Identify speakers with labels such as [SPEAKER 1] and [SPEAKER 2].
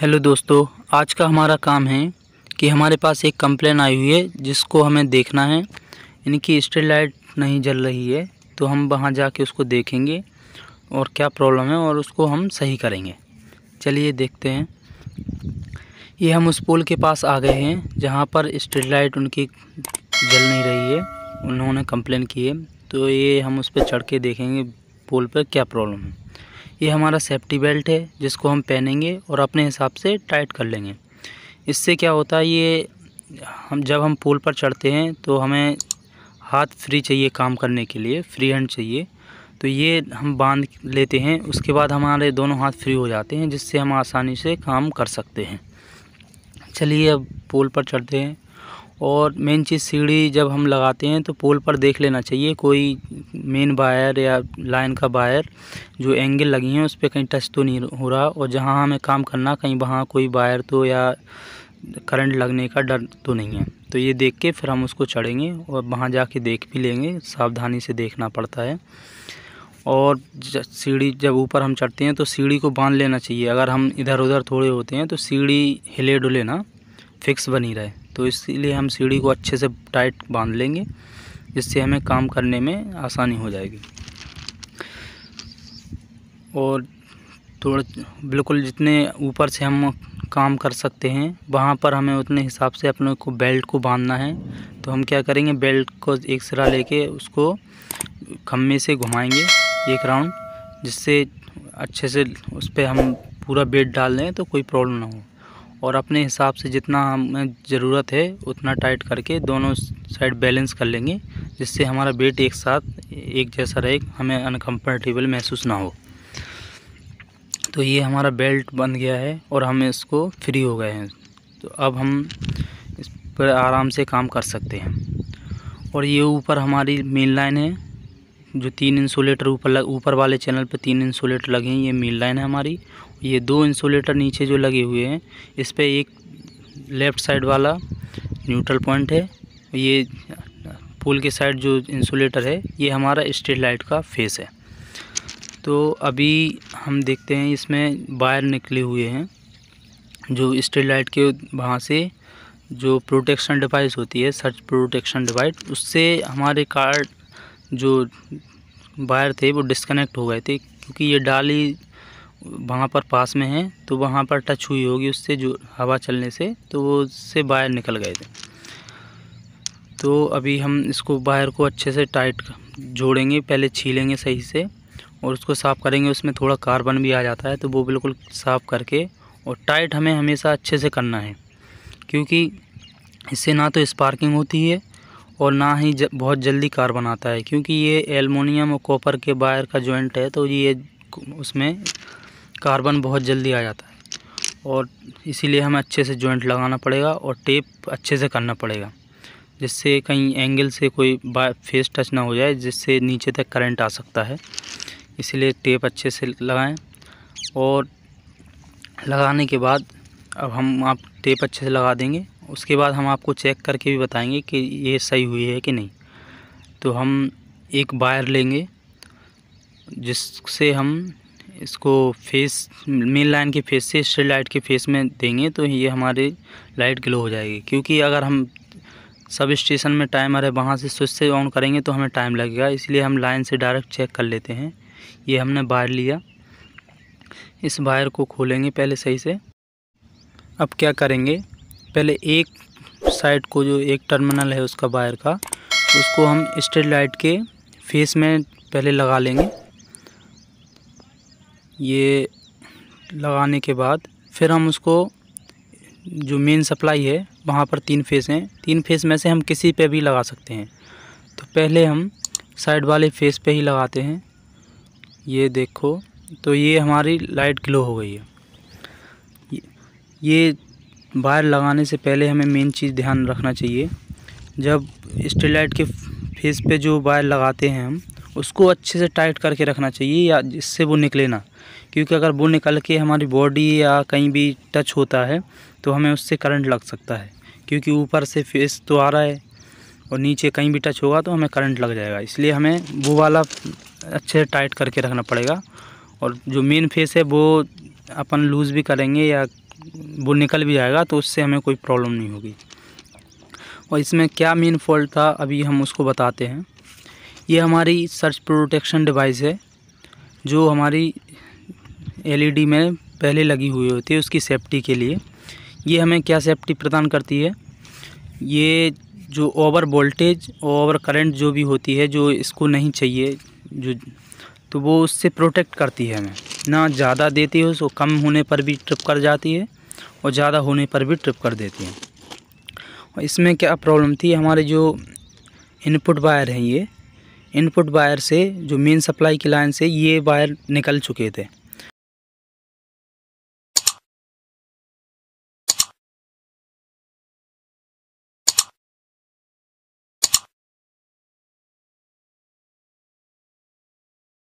[SPEAKER 1] hello दोस्तों आज का हमारा काम है कि हमारे पास एक कंप्लेन आई हुई है जिसको हमें देखना है इनकी स्ट्रीट लाइट नहीं जल रही है तो हम वहाँ जाके उसको देखेंगे और क्या प्रॉब्लम है और उसको हम सही करेंगे चलिए देखते हैं ये हम उस पोल के पास आ गए हैं जहाँ पर स्ट्रीट लाइट उनकी जल नहीं रही है उन्होंने कंप्लेन की है तो ये हम उस पर चढ़ के देखेंगे पोल पर क्या प्रॉब्लम है ये हमारा सेफ्टी बेल्ट है जिसको हम पहनेंगे और अपने हिसाब से टाइट कर लेंगे इससे क्या होता है ये हम जब हम पुल पर चढ़ते हैं तो हमें हाथ फ्री चाहिए काम करने के लिए फ्री हैंड चाहिए तो ये हम बांध लेते हैं उसके बाद हमारे दोनों हाथ फ्री हो जाते हैं जिससे हम आसानी से काम कर सकते हैं चलिए अब पुल पर चढ़ते हैं और मेन चीज़ सीढ़ी जब हम लगाते हैं तो पोल पर देख लेना चाहिए कोई मेन वायर या लाइन का वायर जो एंगल लगी हैं उस पर कहीं टच तो नहीं हो रहा और जहाँ हाँ हमें काम करना कहीं वहाँ कोई वायर तो या करंट लगने का डर तो नहीं है तो ये देख के फिर हम उसको चढ़ेंगे और वहाँ जाके देख भी लेंगे सावधानी से देखना पड़ता है और सीढ़ी जब ऊपर हम चढ़ते हैं तो सीढ़ी को बांध लेना चाहिए अगर हम इधर उधर थोड़े होते हैं तो सीढ़ी हिले डुले ना फिक्स बनी रहे तो इसलिए हम सीढ़ी को अच्छे से टाइट बांध लेंगे जिससे हमें काम करने में आसानी हो जाएगी और थोड़ा बिल्कुल जितने ऊपर से हम काम कर सकते हैं वहाँ पर हमें उतने हिसाब से अपने को बेल्ट को बांधना है तो हम क्या करेंगे बेल्ट को एक सिरा लेके उसको खम्भे से घुमाएंगे एक राउंड जिससे अच्छे से उस पर हम पूरा बेट डाल दें तो कोई प्रॉब्लम ना हो और अपने हिसाब से जितना हमें ज़रूरत है उतना टाइट करके दोनों साइड बैलेंस कर लेंगे जिससे हमारा बेट एक साथ एक जैसा रहे हमें अनकम्फर्टेबल महसूस ना हो तो ये हमारा बेल्ट बन गया है और हम इसको फ्री हो गए हैं तो अब हम इस पर आराम से काम कर सकते हैं और ये ऊपर हमारी मेन लाइन है जो तीन इंसुलेटर ऊपर लग ऊपर वाले चैनल पे तीन इंसुलेटर लगे हैं ये मील लाइन है हमारी ये दो इंसुलेटर नीचे जो लगे हुए हैं इस पर एक लेफ़्ट साइड वाला न्यूट्रल पॉइंट है ये पुल के साइड जो इंसुलेटर है ये हमारा स्ट्रीट लाइट का फेस है तो अभी हम देखते हैं इसमें वायर निकले हुए हैं जो स्ट्रीट लाइट के वहाँ से जो प्रोटेक्शन डिवाइस होती है सर्च प्रोटेक्शन डिवाइस उससे हमारे कार्ड जो वायर थे वो डिस्कनेक्ट हो गए थे क्योंकि ये डाली वहाँ पर पास में है तो वहाँ पर टच हुई होगी उससे जो हवा चलने से तो वो उससे वायर निकल गए थे तो अभी हम इसको वायर को अच्छे से टाइट जोड़ेंगे पहले छीलेंगे सही से और उसको साफ़ करेंगे उसमें थोड़ा कार्बन भी आ जाता है तो वो बिल्कुल साफ़ करके और टाइट हमें हमेशा अच्छे से करना है क्योंकि इससे ना तो स्पार्किंग होती है और ना ही ज, बहुत जल्दी कार बनाता है क्योंकि ये एलमोनियम और कॉपर के वायर का जॉइंट है तो ये उसमें कार्बन बहुत जल्दी आ जाता है और इसीलिए हमें अच्छे से जॉइंट लगाना पड़ेगा और टेप अच्छे से करना पड़ेगा जिससे कहीं एंगल से कोई फेस टच ना हो जाए जिससे नीचे तक करंट आ सकता है इसलिए टेप अच्छे से लगाएं और लगाने के बाद अब हम आप टेप अच्छे से लगा देंगे उसके बाद हम आपको चेक करके भी बताएंगे कि ये सही हुई है कि नहीं तो हम एक वायर लेंगे जिससे हम इसको फेस मेन लाइन के फेस से स्ट्रीट लाइट के फेस में देंगे तो ये हमारी लाइट ग्लो हो जाएगी क्योंकि अगर हम सब स्टेशन में टाइमर है वहाँ से स्विच से ऑन करेंगे तो हमें टाइम लगेगा इसलिए हम लाइन से डायरेक्ट चेक कर लेते हैं ये हमने वायर लिया इस वायर को खोलेंगे पहले सही से अब क्या करेंगे पहले एक साइड को जो एक टर्मिनल है उसका वायर का उसको हम स्ट्रेट लाइट के फेस में पहले लगा लेंगे ये लगाने के बाद फिर हम उसको जो मेन सप्लाई है वहाँ पर तीन फेस हैं तीन फेस में से हम किसी पे भी लगा सकते हैं तो पहले हम साइड वाले फेस पे ही लगाते हैं ये देखो तो ये हमारी लाइट ग्लो हो गई है ये वायर लगाने से पहले हमें मेन चीज़ ध्यान रखना चाहिए जब स्टेलाइट के फेस पे जो वायर लगाते हैं हम उसको अच्छे से टाइट करके रखना चाहिए या जिससे वो निकले ना क्योंकि अगर वो निकल के हमारी बॉडी या कहीं भी टच होता है तो हमें उससे करंट लग सकता है क्योंकि ऊपर से फेस तो आ रहा है और नीचे कहीं भी टच होगा तो हमें करंट लग जाएगा इसलिए हमें वो वाला अच्छे से टाइट करके रखना पड़ेगा और जो मेन फेस है वो अपन लूज़ भी करेंगे या वो निकल भी जाएगा तो उससे हमें कोई प्रॉब्लम नहीं होगी और इसमें क्या मेन फॉल्ट था अभी हम उसको बताते हैं ये हमारी सर्च प्रोटेक्शन डिवाइस है जो हमारी एलईडी e में पहले लगी हुई होती है उसकी सेफ्टी के लिए ये हमें क्या सेफ्टी प्रदान करती है ये जो ओवर वोल्टेज ओवर करंट जो भी होती है जो इसको नहीं चाहिए जो तो वो उससे प्रोटेक्ट करती है हमें ना ज़्यादा देती है उसको कम होने पर भी ट्रिप कर जाती है और ज़्यादा होने पर भी ट्रिप कर देती है और इसमें क्या प्रॉब्लम थी हमारे जो इनपुट वायर हैं ये इनपुट वायर से जो मेन सप्लाई की लाइन से ये वायर निकल चुके थे